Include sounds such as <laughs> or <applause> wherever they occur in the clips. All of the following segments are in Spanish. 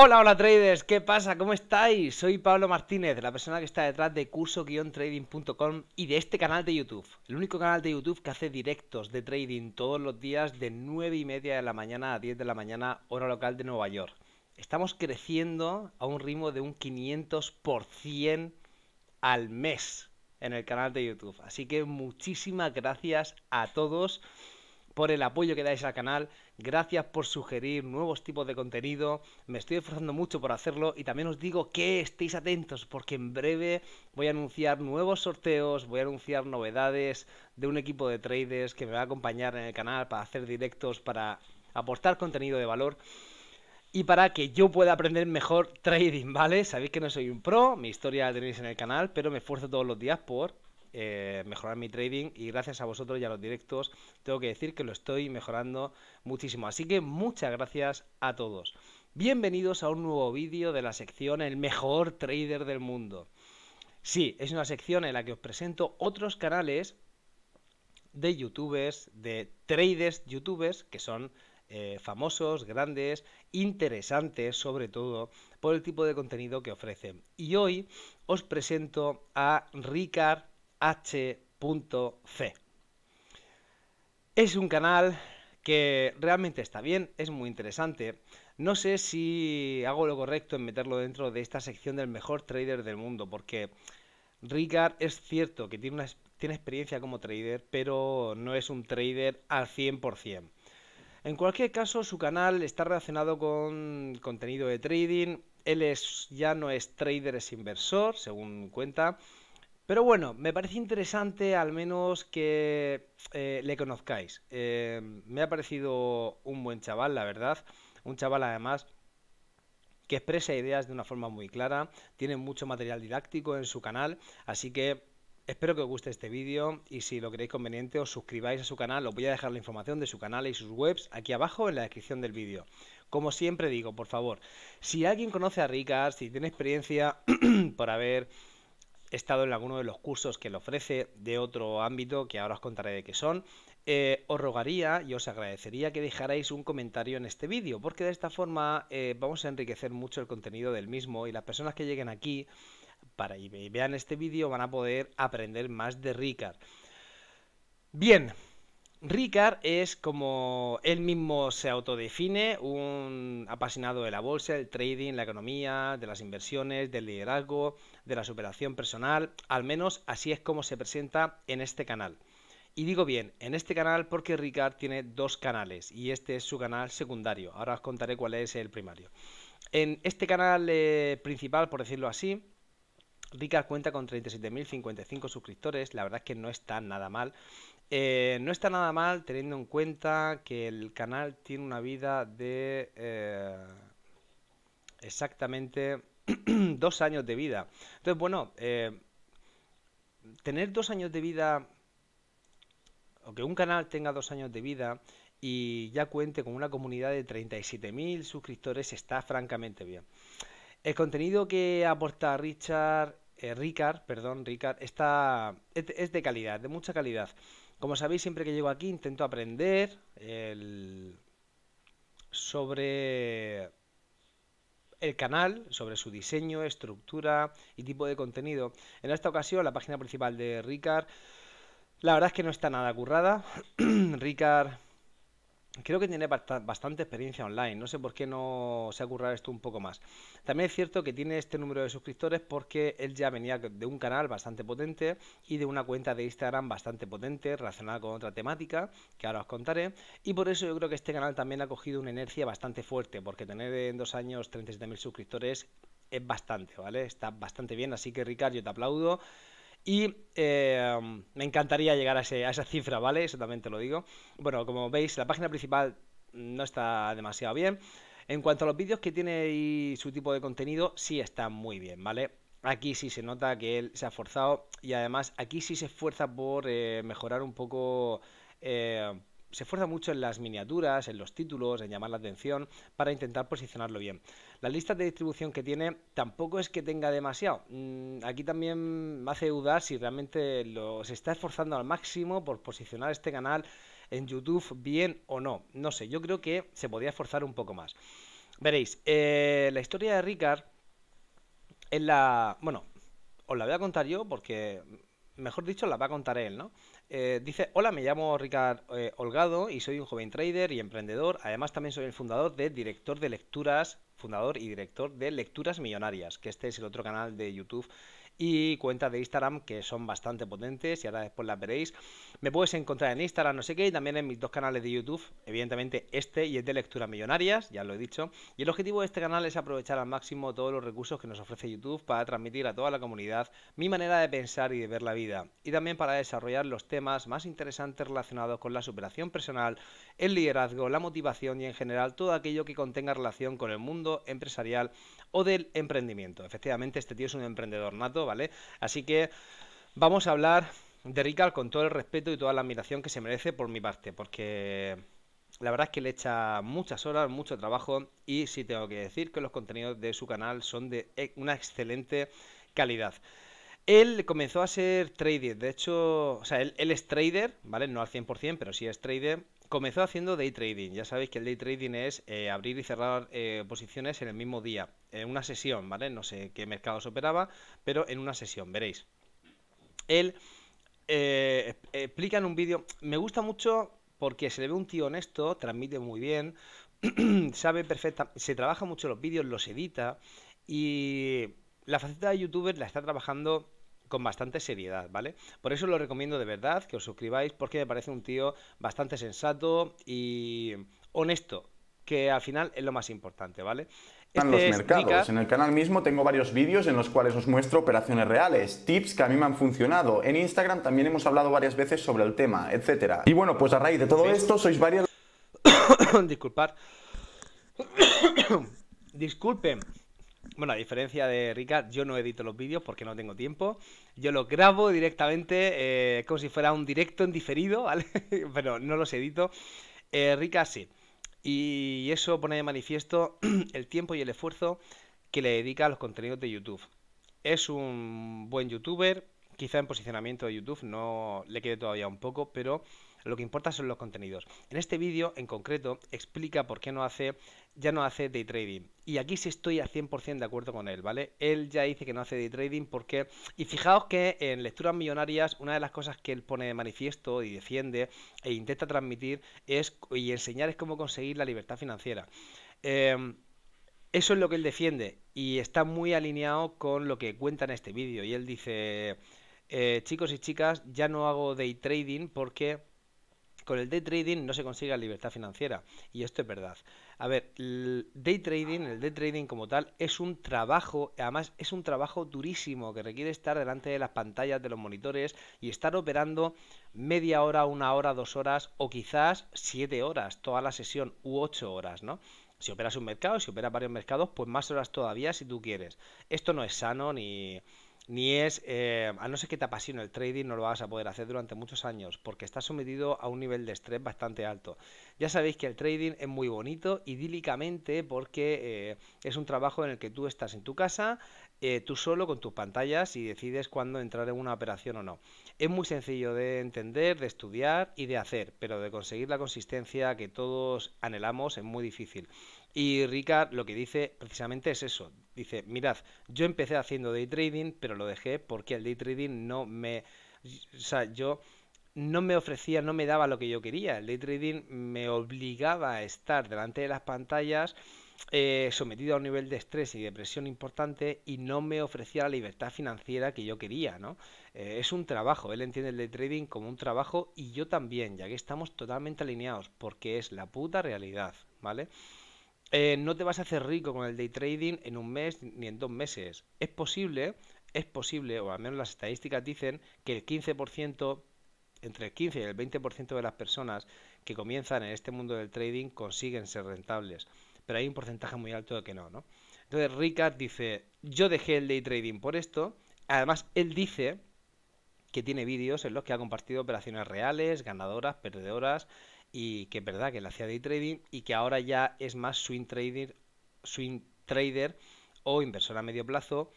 Hola, hola traders, ¿qué pasa? ¿Cómo estáis? Soy Pablo Martínez, la persona que está detrás de curso-trading.com y de este canal de YouTube. El único canal de YouTube que hace directos de trading todos los días de 9 y media de la mañana a 10 de la mañana, hora local de Nueva York. Estamos creciendo a un ritmo de un 500% al mes en el canal de YouTube. Así que muchísimas gracias a todos por el apoyo que dais al canal Gracias por sugerir nuevos tipos de contenido. Me estoy esforzando mucho por hacerlo y también os digo que estéis atentos porque en breve voy a anunciar nuevos sorteos, voy a anunciar novedades de un equipo de traders que me va a acompañar en el canal para hacer directos, para aportar contenido de valor y para que yo pueda aprender mejor trading, ¿vale? Sabéis que no soy un pro, mi historia la tenéis en el canal, pero me esfuerzo todos los días por eh, mejorar mi trading y gracias a vosotros y a los directos tengo que decir que lo estoy mejorando muchísimo. Así que muchas gracias a todos. Bienvenidos a un nuevo vídeo de la sección El mejor trader del mundo. Sí, es una sección en la que os presento otros canales de youtubers, de traders youtubers que son eh, famosos, grandes, interesantes sobre todo por el tipo de contenido que ofrecen. Y hoy os presento a Ricard h.c. Es un canal que realmente está bien, es muy interesante. No sé si hago lo correcto en meterlo dentro de esta sección del mejor trader del mundo, porque Ricard es cierto que tiene, una, tiene experiencia como trader, pero no es un trader al 100%. En cualquier caso, su canal está relacionado con contenido de trading. Él es, ya no es trader, es inversor, según cuenta. Pero bueno, me parece interesante al menos que eh, le conozcáis. Eh, me ha parecido un buen chaval, la verdad. Un chaval además que expresa ideas de una forma muy clara. Tiene mucho material didáctico en su canal. Así que espero que os guste este vídeo y si lo creéis conveniente os suscribáis a su canal. Os voy a dejar la información de su canal y sus webs aquí abajo en la descripción del vídeo. Como siempre digo, por favor, si alguien conoce a Ricard, si tiene experiencia <clears throat> por haber he estado en alguno de los cursos que le ofrece de otro ámbito, que ahora os contaré de qué son, eh, os rogaría y os agradecería que dejarais un comentario en este vídeo, porque de esta forma eh, vamos a enriquecer mucho el contenido del mismo y las personas que lleguen aquí para y vean este vídeo van a poder aprender más de Ricard. Bien, Ricard es como él mismo se autodefine, un apasionado de la bolsa, el trading, la economía, de las inversiones, del liderazgo, de la superación personal, al menos así es como se presenta en este canal. Y digo bien, en este canal porque Ricard tiene dos canales y este es su canal secundario, ahora os contaré cuál es el primario. En este canal eh, principal, por decirlo así, Ricard cuenta con 37.055 suscriptores, la verdad es que no está nada mal eh, no está nada mal teniendo en cuenta que el canal tiene una vida de eh, exactamente <clears throat> dos años de vida. Entonces, bueno, eh, tener dos años de vida, o que un canal tenga dos años de vida y ya cuente con una comunidad de 37.000 suscriptores está francamente bien. El contenido que aporta Richard, Ricard, perdón, Ricard, es, de calidad, de mucha calidad. Como sabéis, siempre que llego aquí intento aprender sobre el canal, sobre su diseño, estructura y tipo de contenido. En esta ocasión, la página principal de Ricard, la verdad es que no está nada currada. <clears throat> Ricard creo que tiene bastante experiencia online. No sé por qué no se ha currado esto un poco más. También es cierto que tiene este número de suscriptores porque él ya venía de un canal bastante potente y de una cuenta de Instagram bastante potente relacionada con otra temática que ahora os contaré. Y por eso yo creo que este canal también ha cogido una inercia bastante fuerte porque tener en dos años 37.000 suscriptores es bastante, ¿vale? Está bastante bien. Así que Ricardo, yo te aplaudo. Y em, me encantaría llegar a, esa cifra, ¿vale? Eso también te lo digo. Bueno, como veis, la página principal no está demasiado bien. En cuanto a los vídeos que tiene y su tipo de contenido, sí está muy bien, ¿vale? Aquí sí se nota que él se ha forzado y además aquí sí se esfuerza por eh, mejorar un poco... Em, se esfuerza mucho en las miniaturas, en los títulos, en llamar la atención para intentar posicionarlo bien. La lista de distribución que tiene tampoco es que tenga demasiado. Mm, aquí también me hace dudar si realmente lo, se está esforzando al máximo por posicionar este canal en YouTube bien o no. No sé, yo creo que se podría esforzar un poco más. Veréis, eh, la historia de Ricard es la... Bueno, os la voy a contar yo porque, mejor dicho, la va a contar él, ¿no? Eh, dice, hola, me llamo Ricardo eh, Holgado y soy un joven trader y emprendedor. Además, también soy el fundador de Director de Lecturas, fundador y director de Lecturas Millonarias, que este es el otro canal de YouTube y cuentas de Instagram que son bastante potentes y ahora después las veréis. Me puedes encontrar en Instagram, no sé qué, y también en mis dos canales de YouTube, evidentemente este y el de Lecturas Millonarias, ya lo he dicho. Y el objetivo de este canal es aprovechar al máximo todos los recursos que nos ofrece YouTube para transmitir a toda la comunidad mi manera de pensar y de ver la vida, y también para desarrollar los temas más interesantes relacionados con la superación personal, el liderazgo, la motivación y en general todo aquello que contenga relación con el mundo empresarial o del emprendimiento. Efectivamente, este tío es un emprendedor nato, ¿vale? Así que vamos a hablar de Ricard con todo el respeto y toda la admiración que se merece por mi parte, porque la verdad es que le echa muchas horas, mucho trabajo y sí tengo que decir que los contenidos de su canal son de e, una excelente calidad. Él comenzó a ser trader, de hecho, o sea, él, él es trader, ¿vale? No al 100%, pero sí es trader comenzó haciendo day trading. Ya sabéis que el day trading es eh, abrir y cerrar eh, posiciones en el mismo día, en una sesión, ¿vale? No sé qué mercados operaba, pero en una sesión, veréis. Él eh, explica en un vídeo, me gusta mucho porque se le ve un tío honesto, transmite muy bien, <clears throat> sabe perfecta, se trabaja mucho los vídeos, los edita y la faceta de youtuber la está trabajando con bastante seriedad, ¿vale? Por eso lo recomiendo de verdad que os suscribáis porque me parece un tío bastante sensato y honesto, que al final es lo más importante, ¿vale? Este los mercados. En el canal mismo tengo varios vídeos en los cuales os muestro operaciones reales, tips que a mí me han funcionado. En Instagram también hemos hablado varias veces sobre el tema, etcétera. Y bueno, pues a raíz de todo esto sois varias... <coughs> Disculpad. <coughs> Disculpen. Bueno, a diferencia de Ricard, yo no edito los vídeos porque no tengo tiempo. Yo los grabo directamente, eh, como si fuera un directo en diferido, <laughs> ¿vale? Pero no los edito. Eh, sí. Y eso pone de manifiesto <clears throat> el tiempo y el esfuerzo que le dedica a los contenidos de YouTube. Es un buen youtuber, quizá en posicionamiento de YouTube no le quede todavía un poco, pero lo que importa son los contenidos. En este vídeo en concreto explica por qué no hace, ya no hace day trading. Y aquí sí estoy a 100% de acuerdo con él, ¿vale? Él ya dice que no hace day trading porque... Y fijaos que en Lecturas Millonarias una de las cosas que él pone de manifiesto y defiende e intenta transmitir es y enseñar es cómo conseguir la libertad financiera. Em, eso es lo que él defiende y está muy alineado con lo que cuenta en este vídeo. Y él dice, eh, chicos y chicas, ya no hago day trading porque con el day trading no se consigue la libertad financiera. Y esto es verdad. A ver, el day trading, el day trading como tal, es un trabajo, además es un trabajo durísimo que requiere estar delante de las pantallas de los monitores y estar operando media hora, una hora, dos horas o quizás siete horas, toda la sesión u ocho horas, ¿no? Si operas un mercado, si operas varios mercados, pues más horas todavía si tú quieres. Esto no es sano ni ni es, eh, a no ser que te apasione el trading, no lo vas a poder hacer durante muchos años, porque estás sometido a un nivel de estrés bastante alto. Ya sabéis que el trading es muy bonito, idílicamente, porque eh, es un trabajo en el que tú estás en tu casa, eh, tú solo con tus pantallas y decides cuándo entrar en una operación o no. Es muy sencillo de entender, de estudiar y de hacer, pero de conseguir la consistencia que todos anhelamos es muy difícil. Y Ricard lo que dice precisamente es eso. Dice, mirad, yo empecé haciendo day trading, pero lo dejé porque el day trading no me... O sea, yo no me ofrecía, no me daba lo que yo quería. El day trading me obligaba a estar delante de las pantallas eh, sometido a un nivel de estrés y depresión importante y no me ofrecía la libertad financiera que yo quería, ¿no? Eh, es un trabajo, él entiende el day trading como un trabajo y yo también, ya que estamos totalmente alineados, porque es la puta realidad, ¿vale? Eh, no te vas a hacer rico con el day trading en un mes ni en dos meses. Es posible, es posible, o al menos las estadísticas dicen que el 15%, entre el 15 y el 20% de las personas que comienzan en este mundo del trading consiguen ser rentables. Pero hay un porcentaje muy alto de que no, ¿no? Entonces Ricard dice, yo dejé el day trading por esto. Además, él dice que tiene vídeos en los que ha compartido operaciones reales, ganadoras, perdedoras, y que es verdad que él hacía day trading y que ahora ya es más swing trader, swing trader o inversor a medio plazo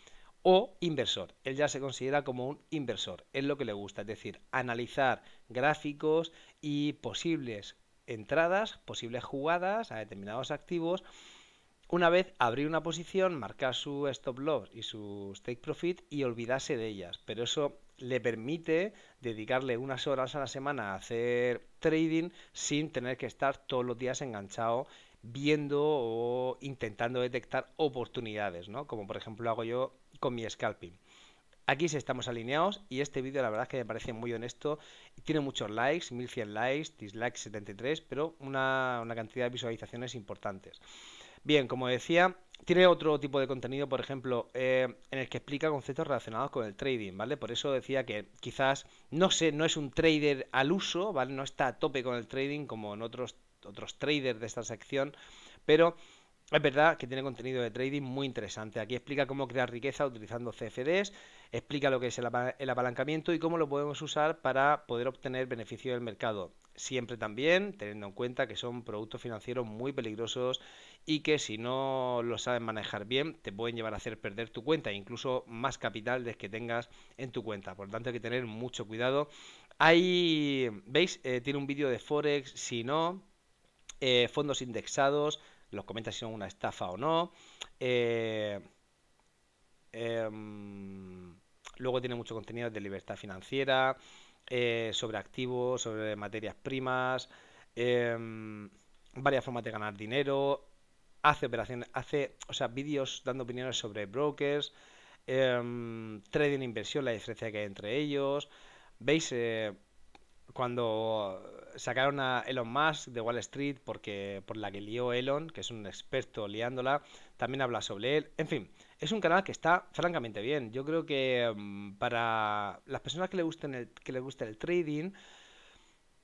o inversor. Él ya se considera como un inversor, es lo que le gusta, es decir, analizar gráficos y posibles entradas, posibles jugadas a determinados activos. Una vez abrir una posición, marcar su stop loss y su take profit y olvidarse de ellas. Pero eso le permite dedicarle unas horas a la semana a hacer trading sin tener que estar todos los días enganchado viendo o intentando detectar oportunidades, ¿no? Como por ejemplo hago yo con mi scalping. Aquí sí estamos alineados y este vídeo la verdad es que me parece muy honesto. Tiene muchos likes, 1100 likes, dislikes 73, pero una, una cantidad de visualizaciones importantes. Bien, como decía, tiene otro tipo de contenido, por ejemplo, eh, en el que explica conceptos relacionados con el trading, ¿vale? Por eso decía que quizás, no sé, no es un trader al uso, ¿vale? No está a tope con el trading como en otros, otros traders de esta sección, pero es verdad que tiene contenido de trading muy interesante. Aquí explica cómo crear riqueza utilizando CFDs, explica lo que es el, el apalancamiento y cómo lo podemos usar para poder obtener beneficio del mercado. Siempre también teniendo en cuenta que son productos financieros muy peligrosos y que si no lo sabes manejar bien te pueden llevar a hacer perder tu cuenta, e incluso más capital de que tengas en tu cuenta. Por lo tanto hay que tener mucho cuidado. Ahí, ¿veis? Eh, tiene un vídeo de Forex, si no, eh, fondos indexados, los comenta si son una estafa o no. Eh, em, luego tiene mucho contenido de libertad financiera, sobre activos, sobre materias primas em, varias formas de ganar dinero, hace operaciones, hace, o sea, vídeos dando opiniones sobre brokers, eh, trading inversión, la diferencia que hay entre ellos. ¿Veis? Eh, cuando sacaron a Elon Musk de Wall Street porque por la que lió Elon, que es un experto liándola, también habla sobre él. En fin, es un canal que está francamente bien. Yo creo que em, para las personas que le gusten el, que les guste el trading,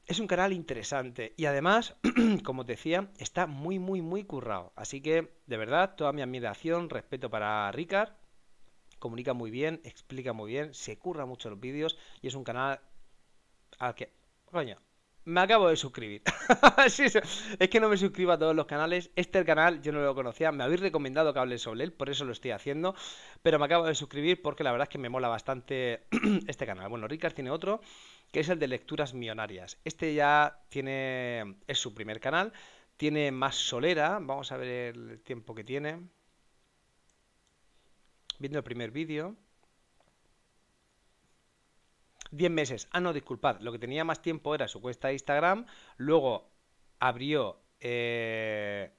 es un canal interesante y además, <clears throat> como te decía, está muy, muy, muy currado. Así que, de verdad, toda mi admiración, respeto para Ricard. Comunica muy bien, explica muy bien, se curra mucho los vídeos y es un canal al que, coño, me acabo de suscribir. <laughs> es que no me suscribo a todos los canales. Este canal yo no lo conocía. Me habéis recomendado que hable sobre él, por eso lo estoy haciendo. Pero me acabo de suscribir porque la verdad es que me mola bastante <clears throat> este canal. Bueno, Ricard tiene otro, que es el de lecturas millonarias. Este ya tiene. es su primer canal. Tiene más solera. Vamos a ver el tiempo que tiene. Viendo el primer vídeo. 10 meses. Ah, no, disculpad, lo que tenía más tiempo era su cuesta de Instagram, luego abrió eh,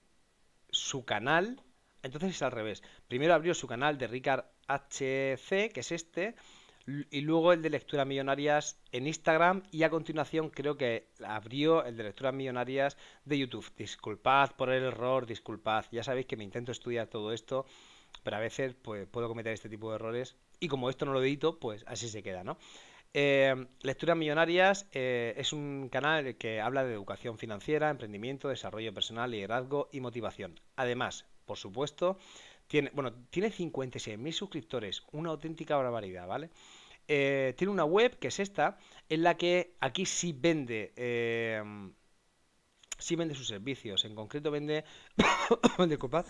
su canal, entonces es al revés. Primero abrió su canal de Ricard HC, que es este, y luego el de lecturas millonarias en Instagram y a continuación creo que abrió el de lecturas millonarias de YouTube. Disculpad por el error, disculpad. Ya sabéis que me intento estudiar todo esto, pero a veces pues, puedo cometer este tipo de errores y como esto no lo edito, pues así se queda, ¿no? Eh, lecturas Millonarias eh, es un canal que habla de educación financiera, emprendimiento, desarrollo personal, liderazgo y motivación. Además, por supuesto, tiene, bueno, tiene 56.000 suscriptores, una auténtica barbaridad, ¿vale? Eh, tiene una web que es esta, en la que aquí sí vende, vende sus servicios. En concreto vende, <coughs> disculpad,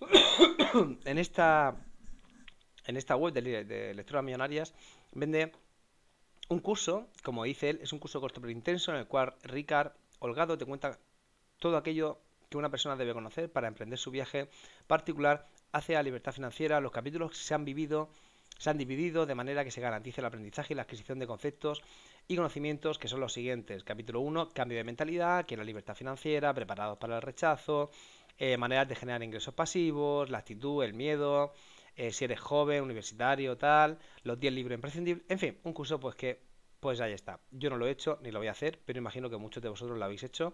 <coughs> en esta, en esta web de lecturas millonarias vende un curso, como dice él, es un curso corto pero intenso en el cual Ricard Holgado te cuenta todo aquello que una persona debe conocer para emprender su viaje particular hacia la libertad financiera. Los capítulos se han vivido, se han dividido de manera que se garantice el aprendizaje y la adquisición de conceptos y conocimientos que son los siguientes. Capítulo 1, cambio de mentalidad, que es la libertad financiera, preparados para el rechazo, eh, maneras de generar ingresos pasivos, la actitud, el miedo, eh, si eres joven, universitario, tal, los 10 libros imprescindibles, en fin, un curso pues que, pues ahí está. Yo no lo he hecho ni lo voy a hacer, pero imagino que muchos de vosotros lo habéis hecho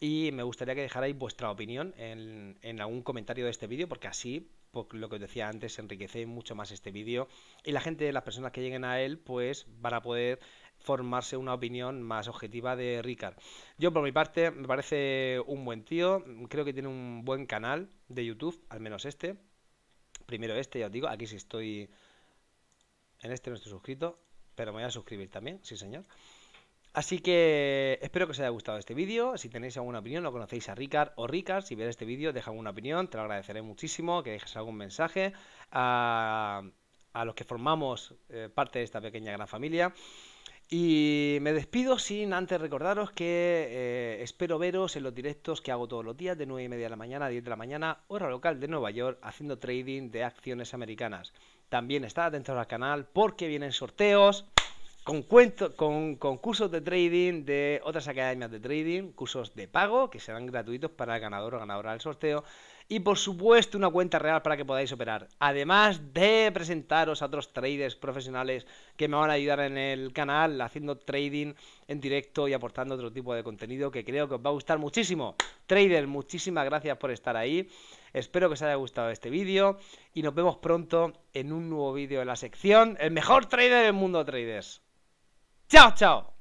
y me gustaría que dejarais vuestra opinión en, en algún comentario de este vídeo porque así por lo que os decía antes, enriquece mucho más este vídeo y la gente, las personas que lleguen a él, pues van a poder formarse una opinión más objetiva de Ricard. Yo por mi parte me parece un buen tío, creo que tiene un buen canal de YouTube, al menos este, Primero este, ya os digo, aquí si estoy... En este no estoy suscrito, pero me voy a suscribir también, sí señor. Así que espero que os haya gustado este vídeo. Si tenéis alguna opinión, lo conocéis a Ricard o Ricard, si veis este vídeo, deja alguna opinión, te lo agradeceré muchísimo, que dejes algún mensaje a, a los que formamos eh, parte de esta pequeña gran familia. Y me despido sin antes recordaros que eh, espero veros en los directos que hago todos los días de 9 y media de la mañana a 10 de la mañana, hora local de Nueva York, haciendo trading de acciones americanas. También estad atentos al canal porque vienen sorteos con, cursos de trading de otras academias de trading, cursos de pago que serán gratuitos para el ganador o ganadora del sorteo. Y por supuesto una cuenta real para que podáis operar. Además de presentaros a otros traders profesionales que me van a ayudar en el canal haciendo trading en directo y aportando otro tipo de contenido que creo que os va a gustar muchísimo. Traders, muchísimas gracias por estar ahí. Espero que os haya gustado este vídeo y nos vemos pronto en un nuevo vídeo en la sección El mejor trader del mundo, traders. 叫叫。